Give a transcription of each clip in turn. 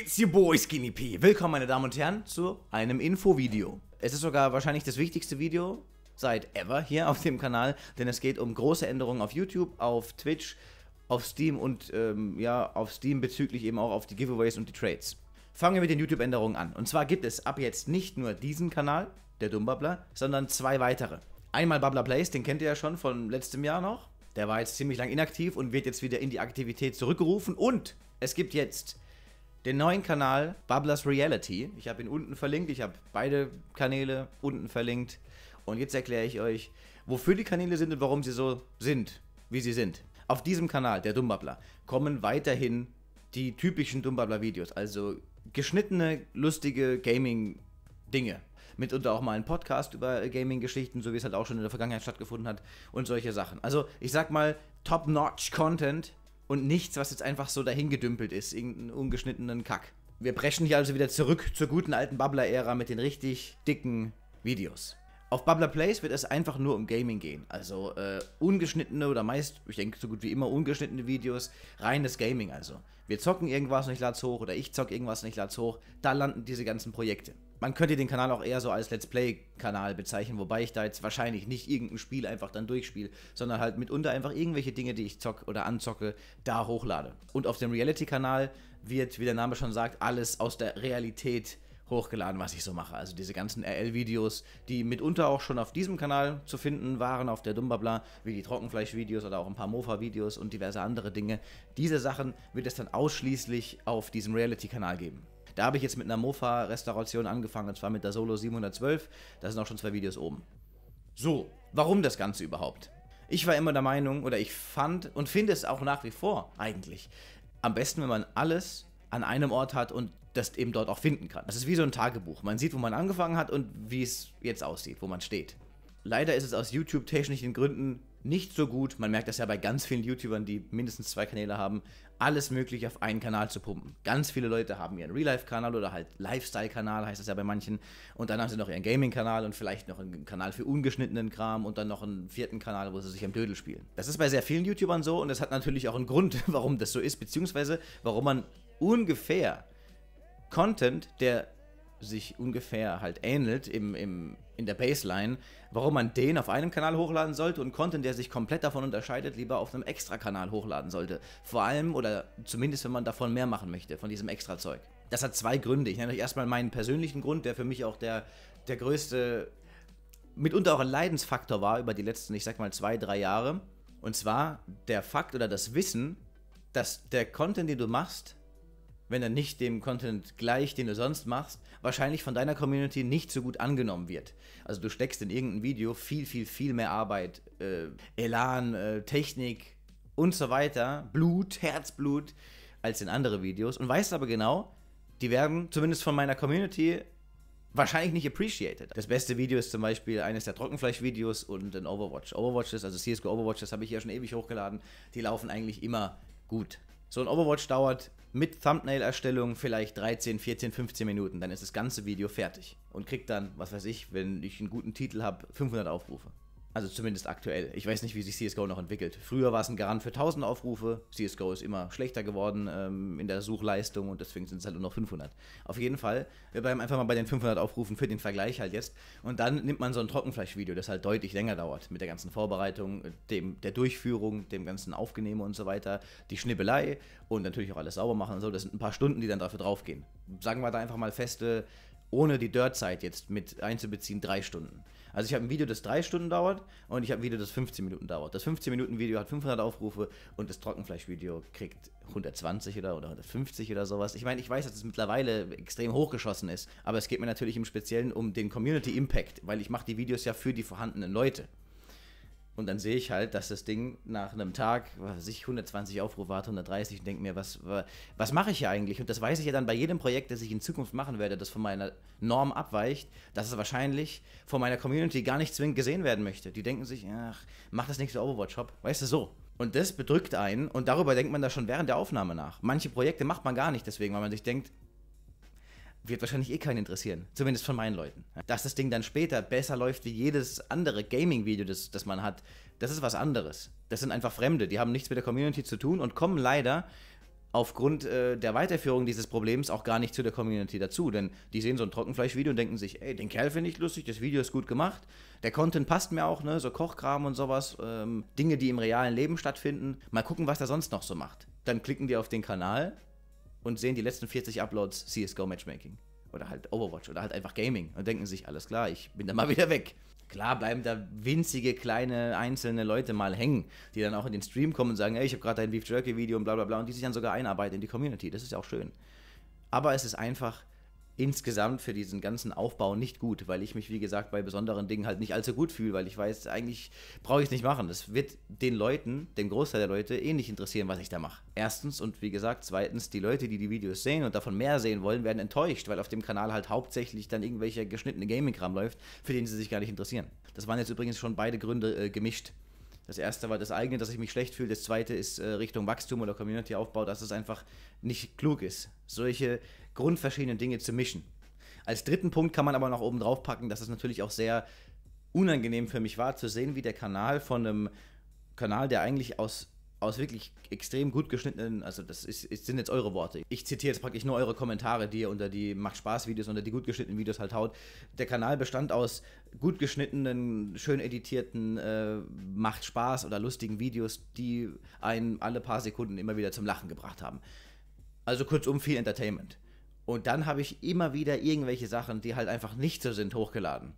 It's your boy Skinny P. Willkommen, meine Damen und Herren, zu einem Infovideo. Es ist sogar wahrscheinlich das wichtigste Video seit ever hier auf dem Kanal, denn es geht um große Änderungen auf YouTube, auf Twitch, auf Steam und ähm, ja, auf Steam bezüglich eben auch auf die Giveaways und die Trades. Fangen wir mit den YouTube-Änderungen an. Und zwar gibt es ab jetzt nicht nur diesen Kanal, der Dummbabbler, sondern zwei weitere. Einmal Bubbler Plays, den kennt ihr ja schon von letztem Jahr noch. Der war jetzt ziemlich lang inaktiv und wird jetzt wieder in die Aktivität zurückgerufen. Und es gibt jetzt den neuen Kanal Bubblers Reality. Ich habe ihn unten verlinkt, ich habe beide Kanäle unten verlinkt. Und jetzt erkläre ich euch, wofür die Kanäle sind und warum sie so sind, wie sie sind. Auf diesem Kanal, der Dummbabbler, kommen weiterhin die typischen Dummbabbler-Videos, also geschnittene, lustige Gaming-Dinge. Mitunter auch mal ein Podcast über Gaming-Geschichten, so wie es halt auch schon in der Vergangenheit stattgefunden hat und solche Sachen. Also ich sag mal, Top-Notch-Content und nichts, was jetzt einfach so dahingedümpelt ist, irgendeinen ungeschnittenen Kack. Wir brechen hier also wieder zurück zur guten alten bubbler ära mit den richtig dicken Videos. Auf Bubbler Plays wird es einfach nur um Gaming gehen. Also äh, ungeschnittene oder meist, ich denke so gut wie immer, ungeschnittene Videos, reines Gaming also. Wir zocken irgendwas und ich lade hoch oder ich zocke irgendwas und ich lade hoch. Da landen diese ganzen Projekte man könnte den Kanal auch eher so als Let's Play-Kanal bezeichnen, wobei ich da jetzt wahrscheinlich nicht irgendein Spiel einfach dann durchspiele, sondern halt mitunter einfach irgendwelche Dinge, die ich zocke oder anzocke, da hochlade. Und auf dem Reality-Kanal wird, wie der Name schon sagt, alles aus der Realität hochgeladen, was ich so mache. Also diese ganzen RL-Videos, die mitunter auch schon auf diesem Kanal zu finden waren, auf der Dumbabla, wie die Trockenfleisch-Videos oder auch ein paar Mofa-Videos und diverse andere Dinge. Diese Sachen wird es dann ausschließlich auf diesem Reality-Kanal geben. Da habe ich jetzt mit einer Mofa-Restauration angefangen, und zwar mit der Solo 712. Da sind auch schon zwei Videos oben. So, warum das Ganze überhaupt? Ich war immer der Meinung, oder ich fand und finde es auch nach wie vor eigentlich, am besten, wenn man alles an einem Ort hat und das eben dort auch finden kann. Das ist wie so ein Tagebuch. Man sieht, wo man angefangen hat und wie es jetzt aussieht, wo man steht. Leider ist es aus YouTube-technischen Gründen nicht so gut. Man merkt das ja bei ganz vielen YouTubern, die mindestens zwei Kanäle haben, alles Mögliche auf einen Kanal zu pumpen. Ganz viele Leute haben ihren Real-Life-Kanal oder halt Lifestyle-Kanal, heißt das ja bei manchen. Und dann haben sie noch ihren Gaming-Kanal und vielleicht noch einen Kanal für ungeschnittenen Kram und dann noch einen vierten Kanal, wo sie sich am Dödel spielen. Das ist bei sehr vielen YouTubern so und das hat natürlich auch einen Grund, warum das so ist, beziehungsweise warum man ungefähr Content, der sich ungefähr halt ähnelt im, im, in der Baseline, warum man den auf einem Kanal hochladen sollte und Content, der sich komplett davon unterscheidet, lieber auf einem Extra-Kanal hochladen sollte. Vor allem oder zumindest, wenn man davon mehr machen möchte, von diesem Extra-Zeug. Das hat zwei Gründe. Ich nenne euch erstmal meinen persönlichen Grund, der für mich auch der, der größte, mitunter auch ein Leidensfaktor war über die letzten, ich sag mal, zwei, drei Jahre. Und zwar der Fakt oder das Wissen, dass der Content, den du machst, wenn er nicht dem Content gleich, den du sonst machst, wahrscheinlich von deiner Community nicht so gut angenommen wird. Also du steckst in irgendein Video viel, viel, viel mehr Arbeit, äh, Elan, äh, Technik und so weiter, Blut, Herzblut, als in andere Videos und weißt aber genau, die werden zumindest von meiner Community wahrscheinlich nicht appreciated. Das beste Video ist zum Beispiel eines der Trockenfleisch-Videos und ein Overwatch. Overwatches, also CSGO Overwatches, habe ich ja schon ewig hochgeladen, die laufen eigentlich immer gut. So ein Overwatch dauert mit Thumbnail-Erstellung vielleicht 13, 14, 15 Minuten. Dann ist das ganze Video fertig und kriegt dann, was weiß ich, wenn ich einen guten Titel habe, 500 Aufrufe. Also zumindest aktuell. Ich weiß nicht, wie sich CSGO noch entwickelt. Früher war es ein Garant für 1000 Aufrufe. CSGO ist immer schlechter geworden ähm, in der Suchleistung und deswegen sind es halt nur noch 500. Auf jeden Fall, wir bleiben einfach mal bei den 500 Aufrufen für den Vergleich halt jetzt. Und dann nimmt man so ein Trockenfleischvideo, das halt deutlich länger dauert. Mit der ganzen Vorbereitung, dem, der Durchführung, dem ganzen Aufgenehmen und so weiter. Die Schnibbelei und natürlich auch alles sauber machen und so. Das sind ein paar Stunden, die dann dafür draufgehen. Sagen wir da einfach mal feste ohne die Dirt-Zeit jetzt mit einzubeziehen, drei Stunden. Also ich habe ein Video, das drei Stunden dauert und ich habe ein Video, das 15 Minuten dauert. Das 15-Minuten-Video hat 500 Aufrufe und das Trockenfleisch-Video kriegt 120 oder, oder 150 oder sowas. Ich meine, ich weiß, dass es das mittlerweile extrem hochgeschossen ist, aber es geht mir natürlich im Speziellen um den Community-Impact, weil ich mache die Videos ja für die vorhandenen Leute. Und dann sehe ich halt, dass das Ding nach einem Tag, was weiß ich, 120 Aufrufe hat, 130 und denke mir, was, was mache ich hier eigentlich? Und das weiß ich ja dann bei jedem Projekt, das ich in Zukunft machen werde, das von meiner Norm abweicht, dass es wahrscheinlich von meiner Community gar nicht zwingend gesehen werden möchte. Die denken sich, ach, mach das nächste Overwatch-Shop, weißt du, so. Und das bedrückt einen und darüber denkt man da schon während der Aufnahme nach. Manche Projekte macht man gar nicht deswegen, weil man sich denkt, wird wahrscheinlich eh keinen interessieren. Zumindest von meinen Leuten. Dass das Ding dann später besser läuft wie jedes andere Gaming-Video, das, das man hat, das ist was anderes. Das sind einfach Fremde, die haben nichts mit der Community zu tun und kommen leider aufgrund äh, der Weiterführung dieses Problems auch gar nicht zu der Community dazu. Denn die sehen so ein Trockenfleisch-Video und denken sich, ey, den Kerl finde ich lustig, das Video ist gut gemacht, der Content passt mir auch, ne? So Kochkram und sowas, ähm, Dinge, die im realen Leben stattfinden. Mal gucken, was er sonst noch so macht. Dann klicken die auf den Kanal und sehen die letzten 40 Uploads CSGO Matchmaking. Oder halt Overwatch oder halt einfach Gaming und denken sich, alles klar, ich bin da mal wieder weg. Klar bleiben da winzige kleine einzelne Leute mal hängen, die dann auch in den Stream kommen und sagen, ey, ich habe gerade ein Beef Jerky Video und bla bla bla und die sich dann sogar einarbeiten in die Community. Das ist ja auch schön. Aber es ist einfach insgesamt für diesen ganzen Aufbau nicht gut, weil ich mich, wie gesagt, bei besonderen Dingen halt nicht allzu gut fühle, weil ich weiß, eigentlich brauche ich es nicht machen. Es wird den Leuten, den Großteil der Leute, eh nicht interessieren, was ich da mache. Erstens und wie gesagt, zweitens, die Leute, die die Videos sehen und davon mehr sehen wollen, werden enttäuscht, weil auf dem Kanal halt hauptsächlich dann irgendwelcher geschnittene Gaming-Kram läuft, für den sie sich gar nicht interessieren. Das waren jetzt übrigens schon beide Gründe äh, gemischt. Das erste war das eigene, dass ich mich schlecht fühle. Das zweite ist äh, Richtung Wachstum oder Community-Aufbau, dass es einfach nicht klug ist, solche grundverschiedenen Dinge zu mischen. Als dritten Punkt kann man aber noch oben drauf packen, dass es natürlich auch sehr unangenehm für mich war, zu sehen, wie der Kanal von einem Kanal, der eigentlich aus aus wirklich extrem gut geschnittenen, also das ist, sind jetzt eure Worte. Ich zitiere jetzt praktisch nur eure Kommentare, die ihr unter die Macht Spaß-Videos, unter die gut geschnittenen Videos halt haut. Der Kanal bestand aus gut geschnittenen, schön editierten, äh, Macht Spaß oder lustigen Videos, die einen alle paar Sekunden immer wieder zum Lachen gebracht haben. Also kurzum viel Entertainment. Und dann habe ich immer wieder irgendwelche Sachen, die halt einfach nicht so sind, hochgeladen.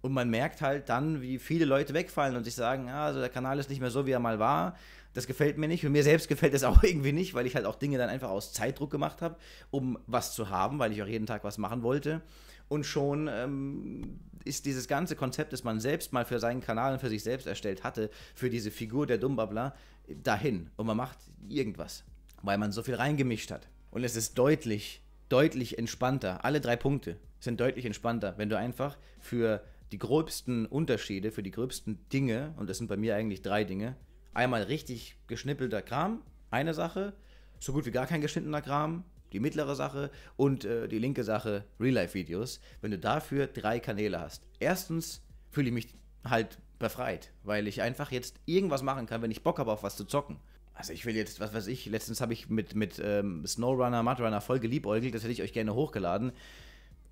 Und man merkt halt dann, wie viele Leute wegfallen und sich sagen, ja, also der Kanal ist nicht mehr so, wie er mal war. Das gefällt mir nicht. Und mir selbst gefällt das auch irgendwie nicht, weil ich halt auch Dinge dann einfach aus Zeitdruck gemacht habe, um was zu haben, weil ich auch jeden Tag was machen wollte. Und schon ähm, ist dieses ganze Konzept, das man selbst mal für seinen Kanal und für sich selbst erstellt hatte, für diese Figur der Dummbabler, dahin. Und man macht irgendwas, weil man so viel reingemischt hat. Und es ist deutlich, deutlich entspannter. Alle drei Punkte sind deutlich entspannter, wenn du einfach für die gröbsten Unterschiede für die gröbsten Dinge, und das sind bei mir eigentlich drei Dinge, einmal richtig geschnippelter Kram, eine Sache, so gut wie gar kein geschnittener Kram, die mittlere Sache und äh, die linke Sache, Real-Life-Videos, wenn du dafür drei Kanäle hast. Erstens fühle ich mich halt befreit, weil ich einfach jetzt irgendwas machen kann, wenn ich Bock habe auf was zu zocken. Also ich will jetzt, was weiß ich, letztens habe ich mit, mit ähm, Snowrunner, Mudrunner voll geliebäugelt, das hätte ich euch gerne hochgeladen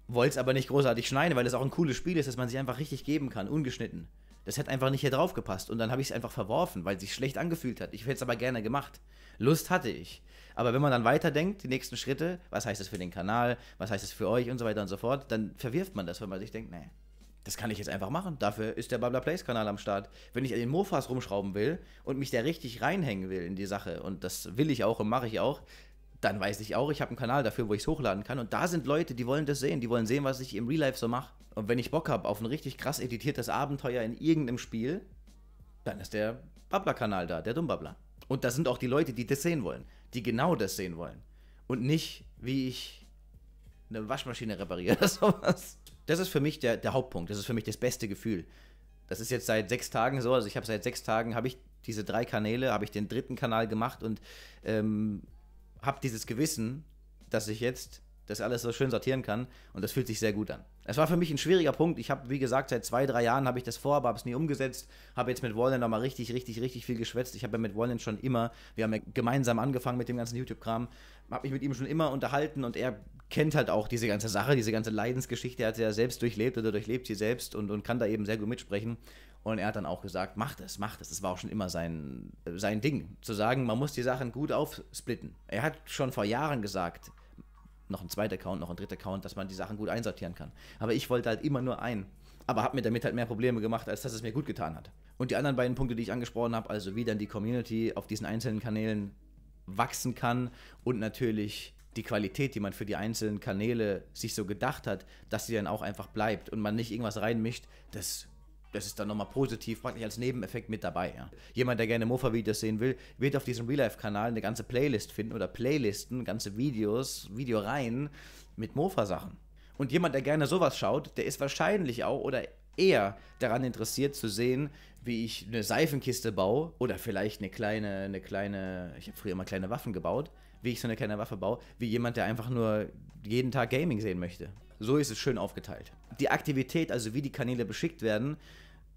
wollte es aber nicht großartig schneiden, weil das auch ein cooles Spiel ist, dass man sich einfach richtig geben kann, ungeschnitten. Das hätte einfach nicht hier drauf gepasst und dann habe ich es einfach verworfen, weil es sich schlecht angefühlt hat. Ich hätte es aber gerne gemacht. Lust hatte ich. Aber wenn man dann weiterdenkt, die nächsten Schritte, was heißt das für den Kanal, was heißt das für euch und so weiter und so fort, dann verwirft man das, wenn man sich denkt, nee, das kann ich jetzt einfach machen. Dafür ist der Babla Place Kanal am Start. Wenn ich an den Mofas rumschrauben will und mich da richtig reinhängen will in die Sache, und das will ich auch und mache ich auch, dann weiß ich auch, ich habe einen Kanal dafür, wo ich es hochladen kann. Und da sind Leute, die wollen das sehen. Die wollen sehen, was ich im Real Life so mache. Und wenn ich Bock habe auf ein richtig krass editiertes Abenteuer in irgendeinem Spiel, dann ist der Babbler-Kanal da, der Dummbabbler. Und da sind auch die Leute, die das sehen wollen. Die genau das sehen wollen. Und nicht, wie ich eine Waschmaschine repariere oder sowas. Das ist für mich der, der Hauptpunkt. Das ist für mich das beste Gefühl. Das ist jetzt seit sechs Tagen so. Also ich habe seit sechs Tagen, habe ich diese drei Kanäle, habe ich den dritten Kanal gemacht und ähm, habe dieses Gewissen, dass ich jetzt das alles so schön sortieren kann und das fühlt sich sehr gut an. Es war für mich ein schwieriger Punkt. Ich habe, wie gesagt, seit zwei, drei Jahren habe ich das vor, aber habe es nie umgesetzt. Habe jetzt mit Wallen nochmal richtig, richtig, richtig viel geschwätzt. Ich habe ja mit Wallen schon immer, wir haben ja gemeinsam angefangen mit dem ganzen YouTube-Kram, habe mich mit ihm schon immer unterhalten und er kennt halt auch diese ganze Sache, diese ganze Leidensgeschichte. Er hat sie ja selbst durchlebt oder durchlebt sie selbst und, und kann da eben sehr gut mitsprechen. Und er hat dann auch gesagt, mach das, mach das. Das war auch schon immer sein, sein Ding, zu sagen, man muss die Sachen gut aufsplitten. Er hat schon vor Jahren gesagt, noch ein zweiter Account, noch ein dritter Account, dass man die Sachen gut einsortieren kann. Aber ich wollte halt immer nur einen. Aber habe mir damit halt mehr Probleme gemacht, als dass es mir gut getan hat. Und die anderen beiden Punkte, die ich angesprochen habe, also wie dann die Community auf diesen einzelnen Kanälen wachsen kann und natürlich die Qualität, die man für die einzelnen Kanäle sich so gedacht hat, dass sie dann auch einfach bleibt und man nicht irgendwas reinmischt, das das ist dann nochmal positiv, praktisch als Nebeneffekt mit dabei. Ja. Jemand, der gerne Mofa-Videos sehen will, wird auf diesem Real Life-Kanal eine ganze Playlist finden oder Playlisten, ganze Videos, Videoreihen mit Mofa-Sachen. Und jemand, der gerne sowas schaut, der ist wahrscheinlich auch oder eher daran interessiert zu sehen, wie ich eine Seifenkiste baue oder vielleicht eine kleine, eine kleine, ich habe früher immer kleine Waffen gebaut, wie ich so eine kleine Waffe baue, wie jemand, der einfach nur jeden Tag Gaming sehen möchte. So ist es schön aufgeteilt. Die Aktivität, also wie die Kanäle beschickt werden,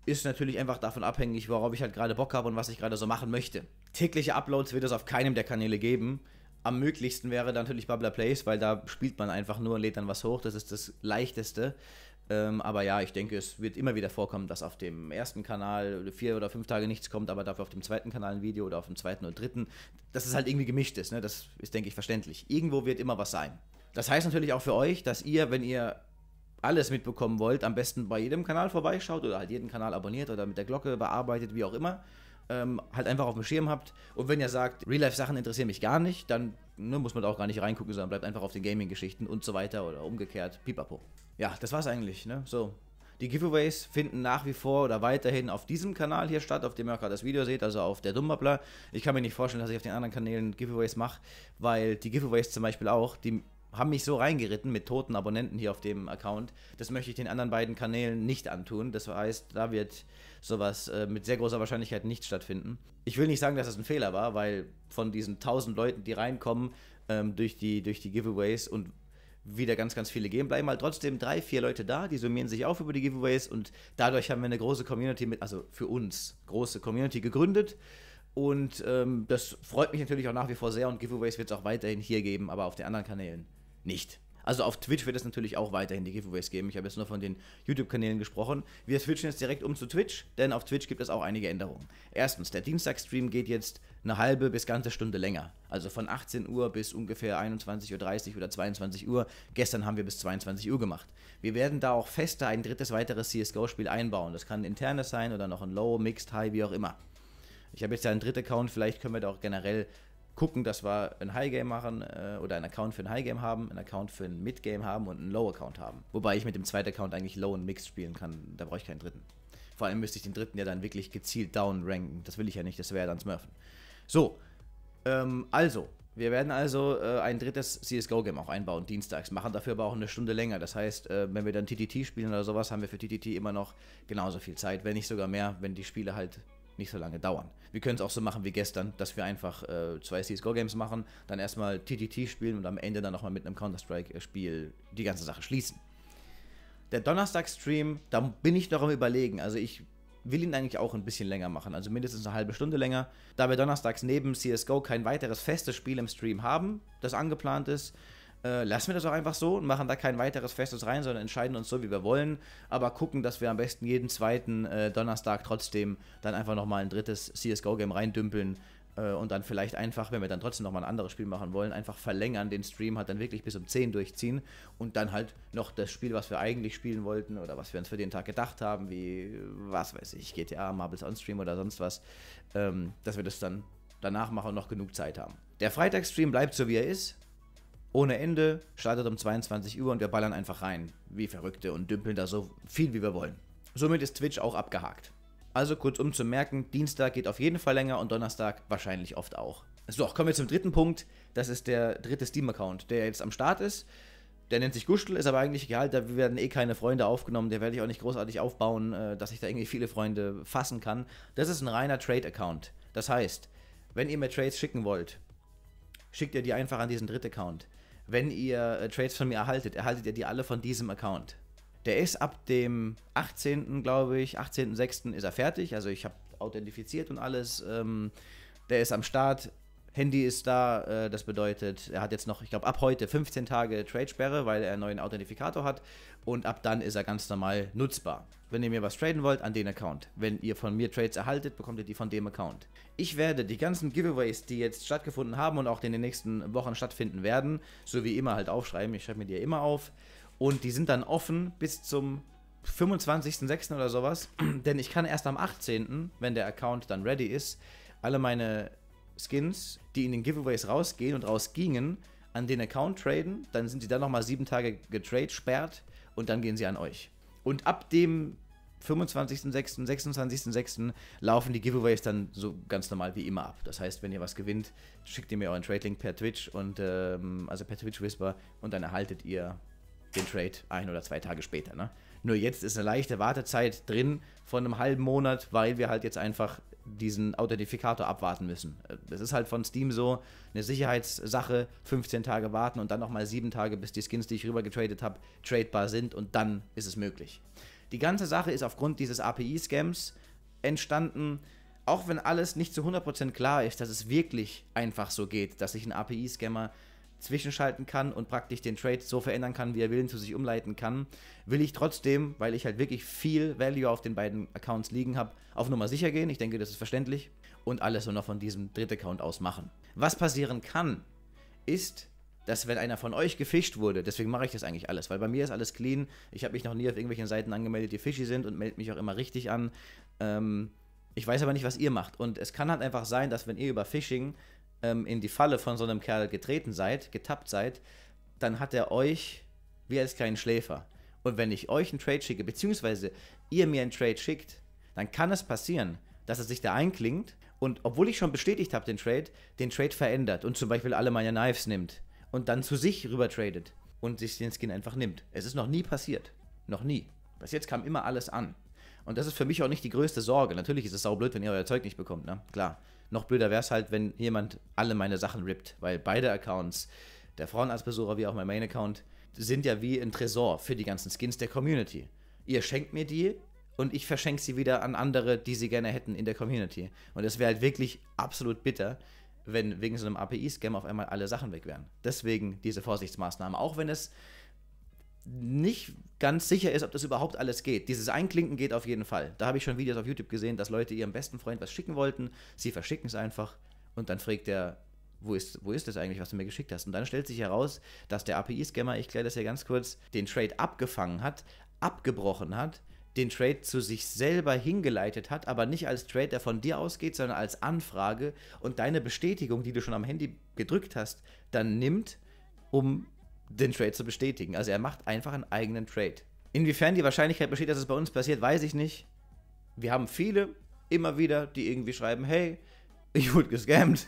ist natürlich einfach davon abhängig, worauf ich halt gerade Bock habe und was ich gerade so machen möchte. Tägliche Uploads wird es auf keinem der Kanäle geben. Am möglichsten wäre dann natürlich Bubbler Plays, weil da spielt man einfach nur und lädt dann was hoch. Das ist das leichteste. Ähm, aber ja, ich denke, es wird immer wieder vorkommen, dass auf dem ersten Kanal vier oder fünf Tage nichts kommt, aber dafür auf dem zweiten Kanal ein Video oder auf dem zweiten oder dritten. Dass es halt irgendwie gemischt ist, ne? das ist, denke ich, verständlich. Irgendwo wird immer was sein. Das heißt natürlich auch für euch, dass ihr, wenn ihr alles mitbekommen wollt, am besten bei jedem Kanal vorbeischaut oder halt jeden Kanal abonniert oder mit der Glocke bearbeitet, wie auch immer. Ähm, halt einfach auf dem Schirm habt. Und wenn ihr sagt, Real-Life-Sachen interessieren mich gar nicht, dann ne, muss man auch gar nicht reingucken, sondern bleibt einfach auf den Gaming-Geschichten und so weiter oder umgekehrt. Pipapo. Ja, das war's eigentlich, ne? So. Die Giveaways finden nach wie vor oder weiterhin auf diesem Kanal hier statt, auf dem ihr gerade das Video seht, also auf der Dummabler. Ich kann mir nicht vorstellen, dass ich auf den anderen Kanälen Giveaways mache, weil die Giveaways zum Beispiel auch, die haben mich so reingeritten mit toten Abonnenten hier auf dem Account. Das möchte ich den anderen beiden Kanälen nicht antun. Das heißt, da wird sowas äh, mit sehr großer Wahrscheinlichkeit nicht stattfinden. Ich will nicht sagen, dass das ein Fehler war, weil von diesen 1000 Leuten, die reinkommen ähm, durch, die, durch die Giveaways und wieder ganz, ganz viele gehen, bleiben halt trotzdem drei, vier Leute da, die summieren sich auf über die Giveaways und dadurch haben wir eine große Community mit, also für uns große Community gegründet. Und ähm, das freut mich natürlich auch nach wie vor sehr und Giveaways wird es auch weiterhin hier geben, aber auf den anderen Kanälen nicht. Also auf Twitch wird es natürlich auch weiterhin die Giveaways geben. Ich habe jetzt nur von den YouTube-Kanälen gesprochen. Wir switchen jetzt direkt um zu Twitch, denn auf Twitch gibt es auch einige Änderungen. Erstens, der Dienstagstream geht jetzt eine halbe bis ganze Stunde länger. Also von 18 Uhr bis ungefähr 21.30 Uhr oder 22 Uhr. Gestern haben wir bis 22 Uhr gemacht. Wir werden da auch fester ein drittes weiteres CSGO-Spiel einbauen. Das kann ein internes sein oder noch ein Low, Mixed, High, wie auch immer. Ich habe jetzt ja einen dritten Account, vielleicht können wir da auch generell gucken, dass wir ein High Game machen äh, oder einen Account für ein High Game haben, einen Account für ein Mid Game haben und einen Low Account haben. Wobei ich mit dem zweiten Account eigentlich Low und Mixed spielen kann, da brauche ich keinen dritten. Vor allem müsste ich den dritten ja dann wirklich gezielt down ranken. Das will ich ja nicht, das wäre ja dann Smurfen. So, ähm, also, wir werden also äh, ein drittes CSGO-Game auch einbauen, dienstags. Machen dafür aber auch eine Stunde länger. Das heißt, äh, wenn wir dann TTT spielen oder sowas, haben wir für TTT immer noch genauso viel Zeit, wenn nicht sogar mehr, wenn die Spiele halt nicht so lange dauern. Wir können es auch so machen wie gestern, dass wir einfach äh, zwei CSGO-Games machen, dann erstmal TTT spielen und am Ende dann nochmal mit einem Counter-Strike-Spiel die ganze Sache schließen. Der Donnerstag-Stream, da bin ich noch am Überlegen. Also ich will ihn eigentlich auch ein bisschen länger machen, also mindestens eine halbe Stunde länger. Da wir donnerstags neben CSGO kein weiteres festes Spiel im Stream haben, das angeplant ist, äh, lassen wir das auch einfach so und machen da kein weiteres Festes rein, sondern entscheiden uns so, wie wir wollen, aber gucken, dass wir am besten jeden zweiten äh, Donnerstag trotzdem dann einfach nochmal ein drittes CSGO-Game reindümpeln äh, und dann vielleicht einfach, wenn wir dann trotzdem nochmal ein anderes Spiel machen wollen, einfach verlängern den Stream, halt dann wirklich bis um 10 durchziehen und dann halt noch das Spiel, was wir eigentlich spielen wollten oder was wir uns für den Tag gedacht haben, wie, was weiß ich, GTA, Marbles On-Stream oder sonst was, ähm, dass wir das dann danach machen und noch genug Zeit haben. Der Freitagsstream bleibt so, wie er ist ohne Ende, startet um 22 Uhr und wir ballern einfach rein, wie Verrückte und dümpeln da so viel wie wir wollen. Somit ist Twitch auch abgehakt. Also kurz um zu merken, Dienstag geht auf jeden Fall länger und Donnerstag wahrscheinlich oft auch. So, kommen wir zum dritten Punkt. Das ist der dritte Steam-Account, der jetzt am Start ist. Der nennt sich Gustl, ist aber eigentlich egal, da werden eh keine Freunde aufgenommen, der werde ich auch nicht großartig aufbauen, äh, dass ich da irgendwie viele Freunde fassen kann. Das ist ein reiner Trade-Account. Das heißt, wenn ihr mir Trades schicken wollt, schickt ihr die einfach an diesen dritten Account wenn ihr äh, Trades von mir erhaltet, erhaltet ihr die alle von diesem Account. Der ist ab dem 18. glaube ich, 18.06. ist er fertig. Also ich habe authentifiziert und alles. Ähm, der ist am Start. Handy ist da, äh, das bedeutet, er hat jetzt noch, ich glaube, ab heute 15 Tage Trade-Sperre, weil er einen neuen Authentifikator hat und ab dann ist er ganz normal nutzbar. Wenn ihr mir was traden wollt, an den Account. Wenn ihr von mir Trades erhaltet, bekommt ihr die von dem Account. Ich werde die ganzen Giveaways, die jetzt stattgefunden haben und auch in den nächsten Wochen stattfinden werden, so wie immer halt aufschreiben. Ich schreibe mir die ja immer auf. Und die sind dann offen bis zum 25.06. oder sowas. Denn ich kann erst am 18., wenn der Account dann ready ist, alle meine Skins, die in den Giveaways rausgehen und rausgingen, an den Account traden. Dann sind sie dann nochmal sieben Tage getradet, sperrt und dann gehen sie an euch. Und ab dem 25.06., 26.06. laufen die Giveaways dann so ganz normal wie immer ab. Das heißt, wenn ihr was gewinnt, schickt ihr mir euren Trade-Link per Twitch und ähm, also per Twitch Whisper und dann erhaltet ihr den Trade ein oder zwei Tage später. Ne? Nur jetzt ist eine leichte Wartezeit drin von einem halben Monat, weil wir halt jetzt einfach diesen Authentifikator abwarten müssen. Das ist halt von Steam so eine Sicherheitssache, 15 Tage warten und dann nochmal 7 Tage, bis die Skins, die ich rüber getradet habe, tradebar sind und dann ist es möglich. Die ganze Sache ist aufgrund dieses API-Scams entstanden, auch wenn alles nicht zu 100% klar ist, dass es wirklich einfach so geht, dass sich ein API-Scammer zwischenschalten kann und praktisch den Trade so verändern kann, wie er will, zu sich umleiten kann, will ich trotzdem, weil ich halt wirklich viel Value auf den beiden Accounts liegen habe, auf Nummer sicher gehen. Ich denke, das ist verständlich. Und alles nur noch von diesem dritten Account aus machen. Was passieren kann, ist, dass wenn einer von euch gefischt wurde, deswegen mache ich das eigentlich alles, weil bei mir ist alles clean. Ich habe mich noch nie auf irgendwelchen Seiten angemeldet, die fishy sind und melde mich auch immer richtig an. Ähm, ich weiß aber nicht, was ihr macht. Und es kann halt einfach sein, dass wenn ihr über Phishing ähm, in die Falle von so einem Kerl getreten seid, getappt seid, dann hat er euch wie als kleinen Schläfer. Und wenn ich euch einen Trade schicke, beziehungsweise ihr mir einen Trade schickt, dann kann es passieren, dass er sich da einklingt und obwohl ich schon bestätigt habe den Trade, den Trade verändert und zum Beispiel alle meine Knives nimmt und dann zu sich rüber tradet und sich den Skin einfach nimmt. Es ist noch nie passiert. Noch nie. Bis jetzt kam immer alles an. Und das ist für mich auch nicht die größte Sorge. Natürlich ist es blöd, wenn ihr euer Zeug nicht bekommt, ne? Klar. Noch blöder wäre es halt, wenn jemand alle meine Sachen rippt, weil beide Accounts, der Frauenarztbesucher wie auch mein Main-Account, sind ja wie ein Tresor für die ganzen Skins der Community. Ihr schenkt mir die und ich verschenke sie wieder an andere, die sie gerne hätten in der Community. Und es wäre halt wirklich absolut bitter, wenn wegen so einem API-Scam auf einmal alle Sachen weg wären. Deswegen diese Vorsichtsmaßnahme, auch wenn es nicht ganz sicher ist, ob das überhaupt alles geht. Dieses Einklinken geht auf jeden Fall. Da habe ich schon Videos auf YouTube gesehen, dass Leute ihrem besten Freund was schicken wollten, sie verschicken es einfach und dann fragt der, wo ist, wo ist das eigentlich, was du mir geschickt hast? Und dann stellt sich heraus, dass der API-Scammer, ich kläre das ja ganz kurz, den Trade abgefangen hat, abgebrochen hat, den Trade zu sich selber hingeleitet hat, aber nicht als Trade, der von dir ausgeht, sondern als Anfrage und deine Bestätigung, die du schon am Handy gedrückt hast, dann nimmt, um den Trade zu bestätigen. Also er macht einfach einen eigenen Trade. Inwiefern die Wahrscheinlichkeit besteht, dass es bei uns passiert, weiß ich nicht. Wir haben viele immer wieder, die irgendwie schreiben, hey, ich wurde gescammt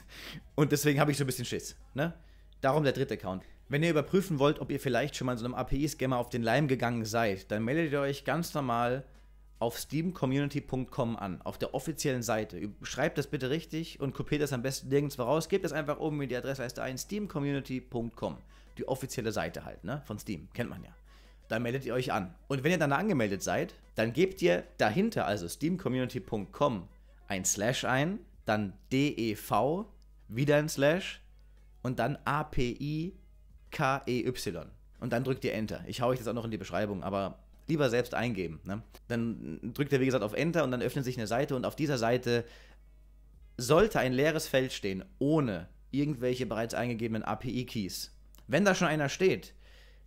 und deswegen habe ich so ein bisschen Schiss. Ne? Darum der dritte Account. Wenn ihr überprüfen wollt, ob ihr vielleicht schon mal so einem API-Scammer auf den Leim gegangen seid, dann meldet ihr euch ganz normal auf steamcommunity.com an, auf der offiziellen Seite. Schreibt das bitte richtig und kopiert das am besten nirgendwo raus. Gebt das einfach oben in die Adressleiste ein, steamcommunity.com die offizielle Seite halt, ne? Von Steam, kennt man ja. Da meldet ihr euch an. Und wenn ihr dann angemeldet seid, dann gebt ihr dahinter, also steamcommunity.com, ein Slash ein, dann DEV, wieder ein Slash und dann API KEY. Und dann drückt ihr Enter. Ich hau euch das auch noch in die Beschreibung, aber lieber selbst eingeben. Ne? Dann drückt ihr, wie gesagt, auf Enter und dann öffnet sich eine Seite und auf dieser Seite sollte ein leeres Feld stehen, ohne irgendwelche bereits eingegebenen API-Keys. Wenn da schon einer steht,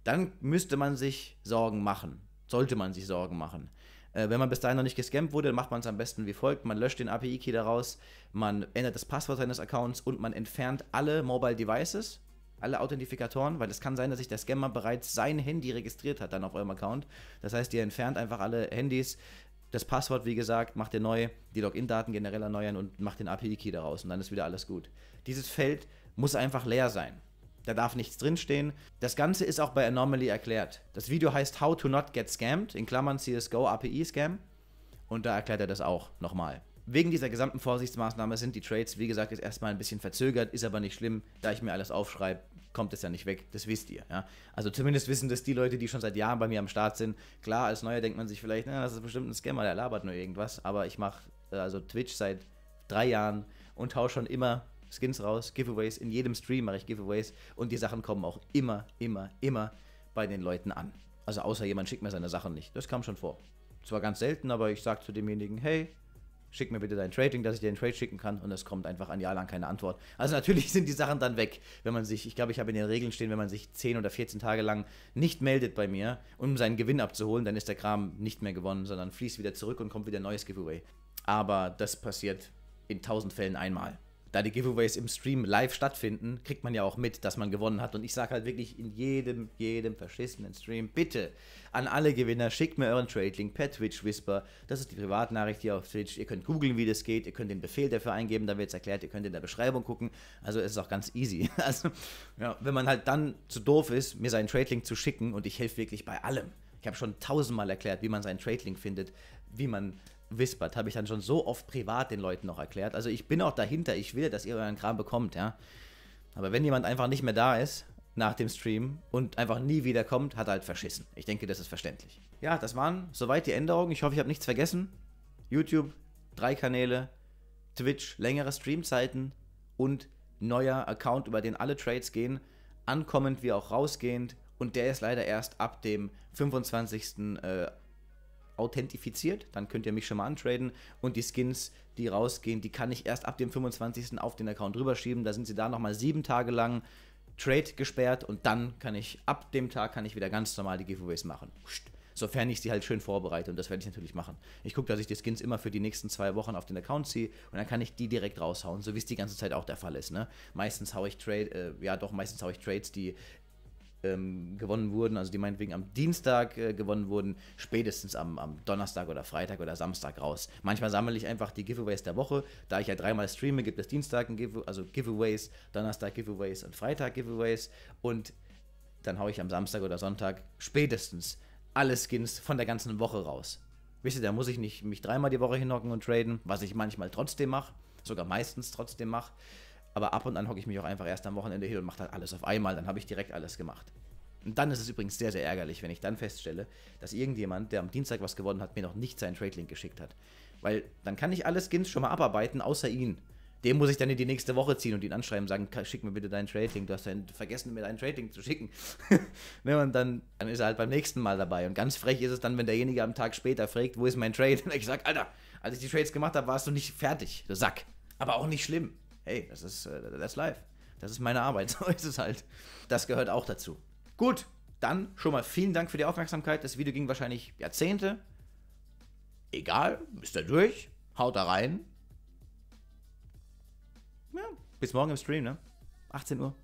dann müsste man sich Sorgen machen. Sollte man sich Sorgen machen. Äh, wenn man bis dahin noch nicht gescampt wurde, macht man es am besten wie folgt. Man löscht den API-Key daraus, man ändert das Passwort seines Accounts und man entfernt alle Mobile Devices, alle Authentifikatoren, weil es kann sein, dass sich der Scammer bereits sein Handy registriert hat dann auf eurem Account. Das heißt, ihr entfernt einfach alle Handys, das Passwort, wie gesagt, macht ihr neu, die Login-Daten generell erneuern und macht den API-Key daraus und dann ist wieder alles gut. Dieses Feld muss einfach leer sein. Da darf nichts drinstehen. Das Ganze ist auch bei Anomaly erklärt. Das Video heißt How to Not Get Scammed, in Klammern CSGO API Scam. Und da erklärt er das auch nochmal. Wegen dieser gesamten Vorsichtsmaßnahme sind die Trades, wie gesagt, jetzt erstmal ein bisschen verzögert, ist aber nicht schlimm. Da ich mir alles aufschreibe, kommt es ja nicht weg. Das wisst ihr. Ja? Also zumindest wissen das die Leute, die schon seit Jahren bei mir am Start sind. Klar, als Neuer denkt man sich vielleicht, na, das ist bestimmt ein Scammer, der labert nur irgendwas. Aber ich mache äh, also Twitch seit drei Jahren und haue schon immer Skins raus, Giveaways. In jedem Stream mache ich Giveaways und die Sachen kommen auch immer, immer, immer bei den Leuten an. Also außer jemand schickt mir seine Sachen nicht. Das kam schon vor. Zwar ganz selten, aber ich sage zu demjenigen, hey, schick mir bitte dein Trading, dass ich dir den Trade schicken kann und es kommt einfach ein Jahr lang keine Antwort. Also natürlich sind die Sachen dann weg, wenn man sich, ich glaube, ich habe in den Regeln stehen, wenn man sich 10 oder 14 Tage lang nicht meldet bei mir, um seinen Gewinn abzuholen, dann ist der Kram nicht mehr gewonnen, sondern fließt wieder zurück und kommt wieder ein neues Giveaway. Aber das passiert in tausend Fällen einmal da die Giveaways im Stream live stattfinden, kriegt man ja auch mit, dass man gewonnen hat. Und ich sage halt wirklich in jedem, jedem verschissenen Stream, bitte an alle Gewinner, schickt mir euren Trade-Link per Twitch Whisper. Das ist die Privatnachricht hier auf Twitch. Ihr könnt googeln, wie das geht. Ihr könnt den Befehl dafür eingeben, da wird es erklärt. Ihr könnt in der Beschreibung gucken. Also es ist auch ganz easy. Also, ja, wenn man halt dann zu doof ist, mir seinen Trade-Link zu schicken und ich helfe wirklich bei allem. Ich habe schon tausendmal erklärt, wie man seinen Trade-Link findet, wie man wispert, habe ich dann schon so oft privat den Leuten noch erklärt. Also ich bin auch dahinter, ich will, dass ihr euren Kram bekommt, ja. Aber wenn jemand einfach nicht mehr da ist nach dem Stream und einfach nie wieder kommt, hat er halt verschissen. Ich denke, das ist verständlich. Ja, das waren soweit die Änderungen. Ich hoffe, ich habe nichts vergessen. YouTube, drei Kanäle, Twitch, längere Streamzeiten und neuer Account, über den alle Trades gehen, ankommend wie auch rausgehend. Und der ist leider erst ab dem 25. Äh, authentifiziert, dann könnt ihr mich schon mal antraden und die Skins, die rausgehen, die kann ich erst ab dem 25. auf den Account rüberschieben, da sind sie da nochmal sieben Tage lang Trade gesperrt und dann kann ich, ab dem Tag kann ich wieder ganz normal die Giveaways machen. Sofern ich sie halt schön vorbereite und das werde ich natürlich machen. Ich gucke, dass ich die Skins immer für die nächsten zwei Wochen auf den Account ziehe und dann kann ich die direkt raushauen, so wie es die ganze Zeit auch der Fall ist. Ne? Meistens haue ich Trade, äh, ja doch, meistens haue ich Trades, die ähm, gewonnen wurden, also die meinetwegen am Dienstag äh, gewonnen wurden, spätestens am, am, Donnerstag oder Freitag oder Samstag raus. Manchmal sammle ich einfach die Giveaways der Woche. Da ich ja dreimal streame, gibt es Dienstag Give also Giveaways, Donnerstag Giveaways und Freitag Giveaways. Und dann haue ich am Samstag oder Sonntag spätestens alle Skins von der ganzen Woche raus. Wisst ihr, da muss ich nicht mich dreimal die Woche hinhocken und traden, was ich manchmal trotzdem mache, sogar meistens trotzdem mache. Aber ab und an hocke ich mich auch einfach erst am Wochenende hin und mache dann alles auf einmal. Dann habe ich direkt alles gemacht. Und dann ist es übrigens sehr, sehr ärgerlich, wenn ich dann feststelle, dass irgendjemand, der am Dienstag was gewonnen hat, mir noch nicht seinen Trade-Link geschickt hat. Weil dann kann ich alle Skins schon mal abarbeiten, außer ihn. Dem muss ich dann in die nächste Woche ziehen und ihn anschreiben, und sagen, schick mir bitte deinen Trade-Link, du hast deinen, vergessen, mir deinen Trade-Link zu schicken. ne, und dann, dann ist er halt beim nächsten Mal dabei. Und ganz frech ist es dann, wenn derjenige am Tag später fragt, wo ist mein Trade? Und ich sage, Alter, als ich die Trades gemacht habe, warst du nicht fertig, du Sack. Aber auch nicht schlimm hey, das ist äh, that's life. Das ist meine Arbeit, so ist es halt. Das gehört auch dazu. Gut, dann schon mal vielen Dank für die Aufmerksamkeit. Das Video ging wahrscheinlich Jahrzehnte. Egal, müsst ihr durch. Haut da rein. Ja, bis morgen im Stream, ne? 18 Uhr.